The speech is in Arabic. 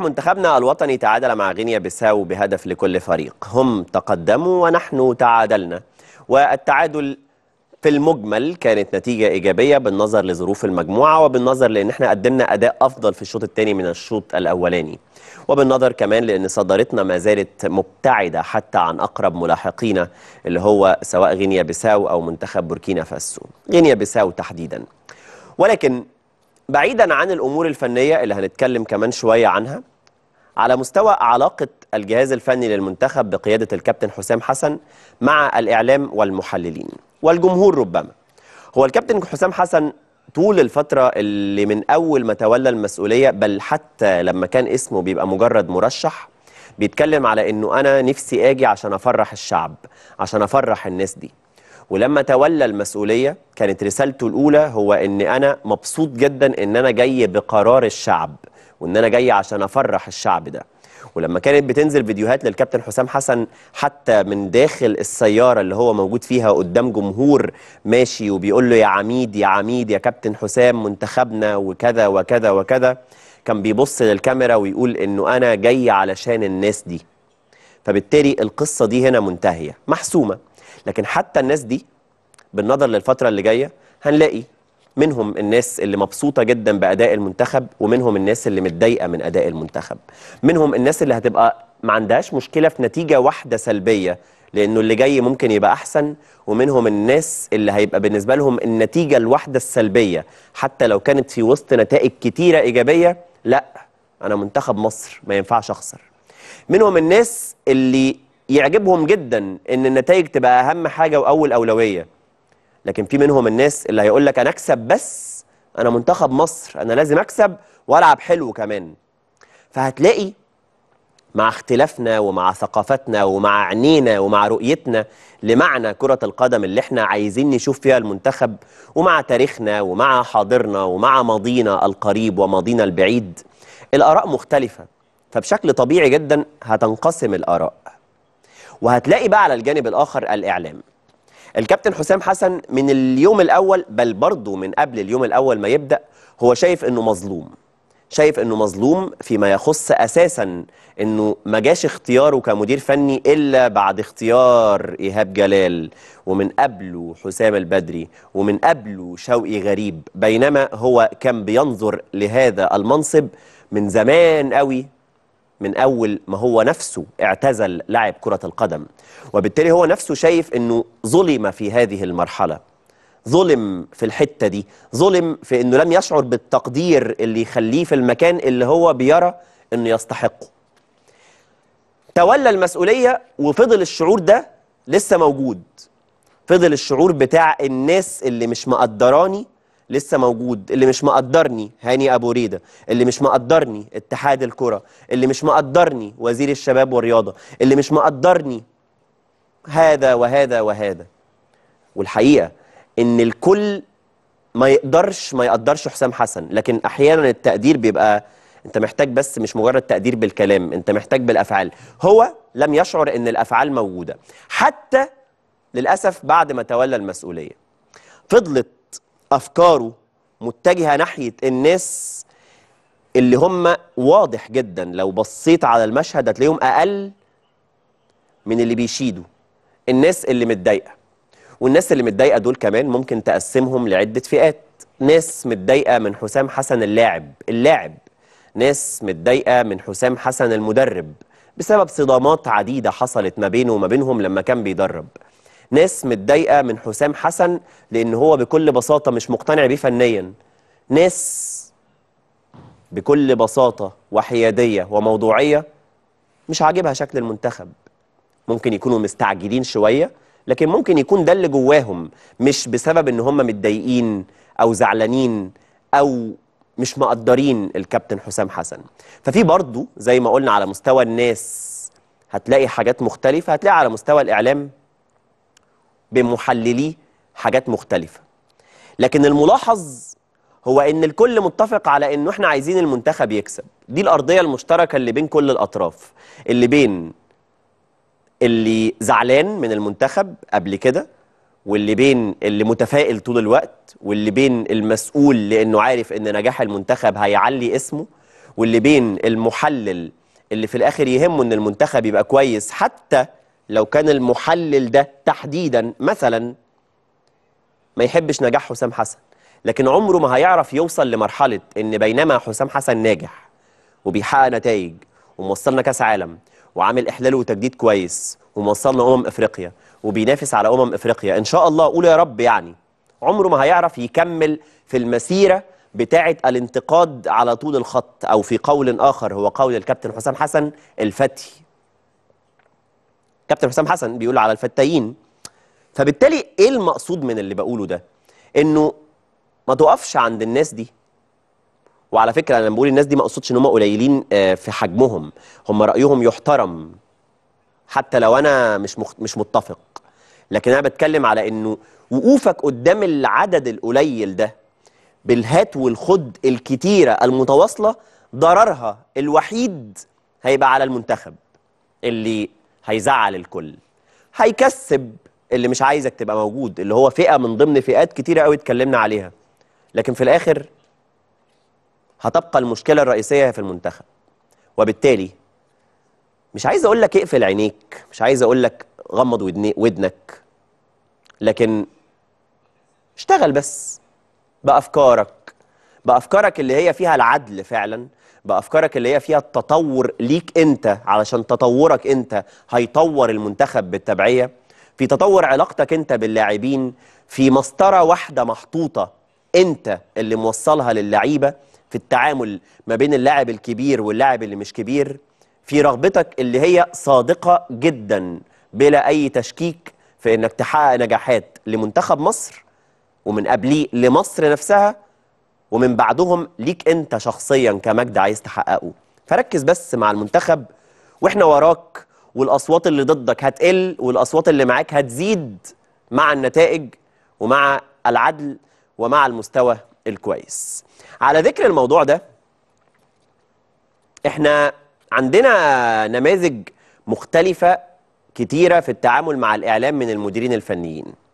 منتخبنا الوطني تعادل مع غينيا بيساو بهدف لكل فريق هم تقدموا ونحن تعادلنا والتعادل في المجمل كانت نتيجة إيجابية بالنظر لظروف المجموعة وبالنظر لأن احنا قدمنا أداء أفضل في الشوط الثاني من الشوط الأولاني وبالنظر كمان لأن صدارتنا ما زالت مبتعدة حتى عن أقرب ملاحقينا اللي هو سواء غينيا بيساو أو منتخب بوركينا فاسو غينيا بيساو تحديدا ولكن بعيدا عن الأمور الفنية اللي هنتكلم كمان شوية عنها على مستوى علاقة الجهاز الفني للمنتخب بقيادة الكابتن حسام حسن مع الإعلام والمحللين والجمهور ربما هو الكابتن حسام حسن طول الفترة اللي من أول ما تولى المسؤولية بل حتى لما كان اسمه بيبقى مجرد مرشح بيتكلم على أنه أنا نفسي أجي عشان أفرح الشعب عشان أفرح الناس دي ولما تولى المسؤولية كانت رسالته الأولى هو أن أنا مبسوط جدا أن أنا جاي بقرار الشعب وان انا جاي عشان افرح الشعب ده ولما كانت بتنزل فيديوهات للكابتن حسام حسن حتى من داخل السيارة اللي هو موجود فيها قدام جمهور ماشي وبيقول له يا عميد يا عميد يا كابتن حسام منتخبنا وكذا وكذا وكذا كان بيبص للكاميرا ويقول انه انا جاي علشان الناس دي فبالتالي القصة دي هنا منتهية محسومة لكن حتى الناس دي بالنظر للفترة اللي جاية هنلاقي منهم الناس اللي مبسوطة جدا بأداء المنتخب ومنهم الناس اللي متضايقة من أداء المنتخب منهم الناس اللي هتبقى ما عندهاش مشكلة في نتيجة واحدة سلبية لأنه اللي جاي ممكن يبقى أحسن ومنهم الناس اللي هيبقى بالنسبة لهم النتيجة الواحدة السلبية حتى لو كانت في وسط نتائج كتيرة إيجابية لا أنا منتخب مصر ما ينفعش أخسر منهم الناس اللي يعجبهم جدا ان النتائج تبقى اهم حاجه واول اولويه لكن في منهم الناس اللي هيقول لك انا اكسب بس انا منتخب مصر انا لازم اكسب والعب حلو كمان فهتلاقي مع اختلافنا ومع ثقافتنا ومع عينينا ومع رؤيتنا لمعنى كرة القدم اللي احنا عايزين نشوف فيها المنتخب ومع تاريخنا ومع حاضرنا ومع ماضينا القريب وماضينا البعيد الآراء مختلفة فبشكل طبيعي جدا هتنقسم الآراء وهتلاقي بقى على الجانب الآخر الإعلام الكابتن حسام حسن من اليوم الاول بل برضه من قبل اليوم الاول ما يبدا هو شايف انه مظلوم شايف انه مظلوم فيما يخص اساسا انه ما جاش اختياره كمدير فني الا بعد اختيار ايهاب جلال ومن قبله حسام البدري ومن قبله شوقي غريب بينما هو كان بينظر لهذا المنصب من زمان قوي من اول ما هو نفسه اعتزل لاعب كره القدم وبالتالي هو نفسه شايف انه ظلم في هذه المرحلة ظلم في الحتة دي ظلم في أنه لم يشعر بالتقدير اللي يخليه في المكان اللي هو بيرى أنه يستحقه تولى المسؤولية وفضل الشعور ده لسه موجود فضل الشعور بتاع الناس اللي مش مقدراني لسه موجود اللي مش مقدرني هاني ابو ريده اللي مش مقدرني اتحاد الكره اللي مش مقدرني وزير الشباب والرياضه اللي مش مقدرني هذا وهذا وهذا والحقيقه ان الكل ما يقدرش ما يقدرش حسام حسن لكن احيانا التقدير بيبقى انت محتاج بس مش مجرد تقدير بالكلام انت محتاج بالافعال هو لم يشعر ان الافعال موجوده حتى للاسف بعد ما تولى المسؤوليه فضلت افكاره متجهه ناحيه الناس اللي هم واضح جدا لو بصيت على المشهد هتلاقيهم اقل من اللي بيشيدوا الناس اللي متضايقه والناس اللي متضايقه دول كمان ممكن تقسمهم لعده فئات ناس متضايقه من حسام حسن اللاعب اللاعب ناس متضايقه من حسام حسن المدرب بسبب صدامات عديده حصلت ما بينه وما بينهم لما كان بيدرب ناس متضايقه من حسام حسن لان هو بكل بساطه مش مقتنع بيه فنيا ناس بكل بساطه وحياديه وموضوعيه مش عاجبها شكل المنتخب ممكن يكونوا مستعجلين شويه لكن ممكن يكون ده اللي جواهم مش بسبب ان هم متضايقين او زعلانين او مش مقدرين الكابتن حسام حسن ففي برضه زي ما قلنا على مستوى الناس هتلاقي حاجات مختلفه هتلاقي على مستوى الاعلام بمحلليه حاجات مختلفه لكن الملاحظ هو ان الكل متفق على انه احنا عايزين المنتخب يكسب دي الارضيه المشتركه اللي بين كل الاطراف اللي بين اللي زعلان من المنتخب قبل كده واللي بين اللي متفائل طول الوقت واللي بين المسؤول لانه عارف ان نجاح المنتخب هيعلي اسمه واللي بين المحلل اللي في الاخر يهمه ان المنتخب يبقى كويس حتى لو كان المحلل ده تحديدا مثلا ما يحبش نجاح حسام حسن لكن عمره ما هيعرف يوصل لمرحله ان بينما حسام حسن ناجح وبيحقق نتائج وموصلنا كاس عالم وعامل احلال وتجديد كويس وموصلنا امم افريقيا وبينافس على امم افريقيا ان شاء الله اقول يا رب يعني عمره ما هيعرف يكمل في المسيره بتاعه الانتقاد على طول الخط او في قول اخر هو قول الكابتن حسام حسن الفتي كابتن حسام حسن بيقول على الفتايين فبالتالي ايه المقصود من اللي بقوله ده انه ما تقفش عند الناس دي وعلى فكره انا لما بقول الناس دي ما اقصدش ان هم قليلين آه، في حجمهم هم رايهم يحترم حتى لو انا مش مخ... مش متفق لكن انا بتكلم على انه وقوفك قدام العدد القليل ده بالهات والخد الكتيره المتواصله ضررها الوحيد هيبقى على المنتخب اللي هيزعل الكل هيكسب اللي مش عايزك تبقى موجود اللي هو فئه من ضمن فئات كتيره قوي اتكلمنا عليها لكن في الاخر هتبقى المشكله الرئيسيه في المنتخب وبالتالي مش عايز اقول لك اقفل عينيك مش عايز اقول لك غمض ودنك لكن اشتغل بس بافكارك بافكارك اللي هي فيها العدل فعلا بافكارك اللي هي فيها التطور ليك انت علشان تطورك انت هيطور المنتخب بالتبعيه في تطور علاقتك انت باللاعبين في مسطره واحده محطوطه انت اللي موصلها للعيبه في التعامل ما بين اللاعب الكبير واللاعب اللي مش كبير في رغبتك اللي هي صادقة جدا بلا أي تشكيك في أنك تحقق نجاحات لمنتخب مصر ومن قبليه لمصر نفسها ومن بعدهم ليك أنت شخصيا كمجد عايز تحققه فركز بس مع المنتخب وإحنا وراك والأصوات اللي ضدك هتقل والأصوات اللي معاك هتزيد مع النتائج ومع العدل ومع المستوى الكويس على ذكر الموضوع ده احنا عندنا نماذج مختلفة كتيرة في التعامل مع الإعلام من المديرين الفنيين